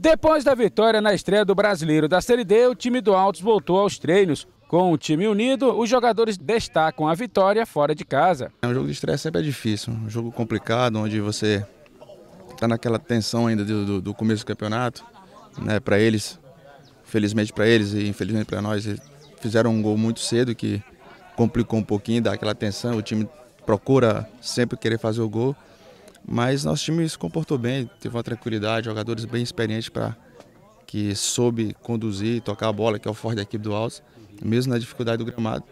Depois da vitória na estreia do Brasileiro da Série D, o time do Altos voltou aos treinos. Com o time unido, os jogadores destacam a vitória fora de casa. É um jogo de estresse sempre é difícil, um jogo complicado, onde você está naquela tensão ainda do, do, do, começo do campeonato. Né? Para eles, felizmente para eles e infelizmente para nós, fizeram um gol muito cedo que complicou um pouquinho, dá aquela tensão. O time procura sempre querer fazer o gol. Mas nosso time se comportou bem, teve uma tranquilidade, jogadores bem experientes para que soube conduzir e tocar a bola, que é o forte da equipe do Alves, mesmo na dificuldade do gramado.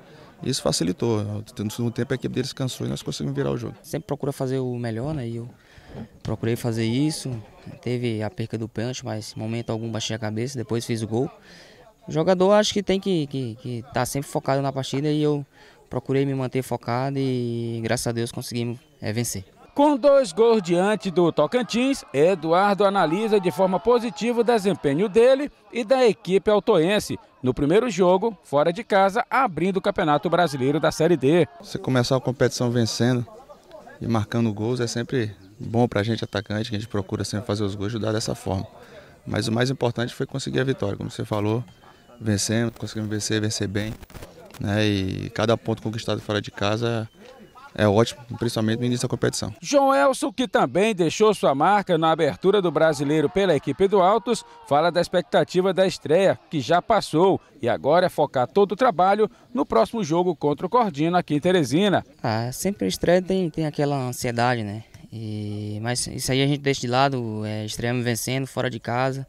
Isso facilitou. No segundo tempo a equipe deles cansou e nós conseguimos virar o jogo. Sempre procura fazer o melhor, né? E eu procurei fazer isso. Teve a perca do pênalti, mas momento algum baixei a cabeça, depois fiz o gol. O jogador acho que tem que estar que, que tá sempre focado na partida e eu procurei me manter focado e graças a Deus conseguimos é, vencer. Com dois gols diante do Tocantins, Eduardo analisa de forma positiva o desempenho dele e da equipe altoense no primeiro jogo, fora de casa, abrindo o Campeonato Brasileiro da Série D. Você começar a competição vencendo e marcando gols é sempre bom para a gente atacante, que a gente procura sempre fazer os gols ajudar dessa forma. Mas o mais importante foi conseguir a vitória, como você falou, vencemos, conseguimos vencer, vencer bem. Né? E cada ponto conquistado fora de casa é ótimo, principalmente no início da competição. João Elson, que também deixou sua marca na abertura do brasileiro pela equipe do Altos, fala da expectativa da estreia, que já passou, e agora é focar todo o trabalho no próximo jogo contra o Cordino aqui em Teresina. Ah, sempre estreia tem, tem aquela ansiedade, né? E, mas isso aí a gente deixa de lado, é, estreamos vencendo, fora de casa,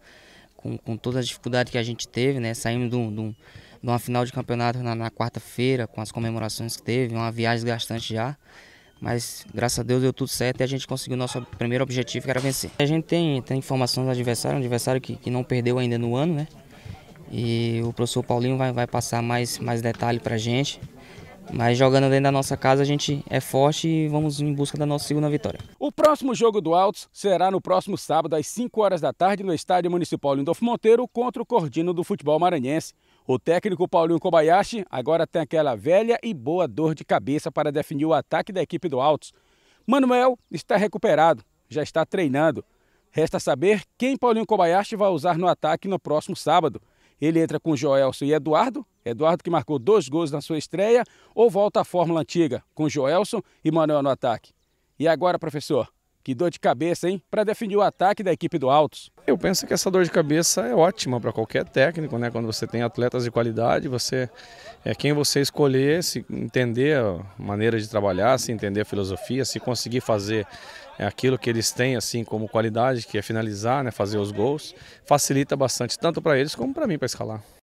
com, com todas as dificuldades que a gente teve, né? Saímos de um de uma final de campeonato na, na quarta-feira, com as comemorações que teve, uma viagem gastante já. Mas graças a Deus deu tudo certo e a gente conseguiu nosso primeiro objetivo, que era vencer. A gente tem, tem informações do adversário, um adversário que, que não perdeu ainda no ano, né? E o professor Paulinho vai, vai passar mais, mais detalhe pra gente. Mas jogando dentro da nossa casa, a gente é forte e vamos em busca da nossa segunda vitória. O próximo jogo do Altos será no próximo sábado, às 5 horas da tarde, no Estádio Municipal Lindolfo Monteiro, contra o Cordino do Futebol Maranhense. O técnico Paulinho Kobayashi agora tem aquela velha e boa dor de cabeça para definir o ataque da equipe do Altos. Manuel está recuperado, já está treinando. Resta saber quem Paulinho Kobayashi vai usar no ataque no próximo sábado. Ele entra com Joelson e Eduardo, Eduardo que marcou dois gols na sua estreia, ou volta à fórmula antiga, com Joelson e Manuel no ataque. E agora, professor, que dor de cabeça, hein? Para definir o ataque da equipe do Altos. Eu penso que essa dor de cabeça é ótima para qualquer técnico, né? Quando você tem atletas de qualidade, você é quem você escolher, se entender a maneira de trabalhar, se entender a filosofia, se conseguir fazer é, aquilo que eles têm assim como qualidade, que é finalizar, né? Fazer os gols, facilita bastante tanto para eles como para mim para escalar.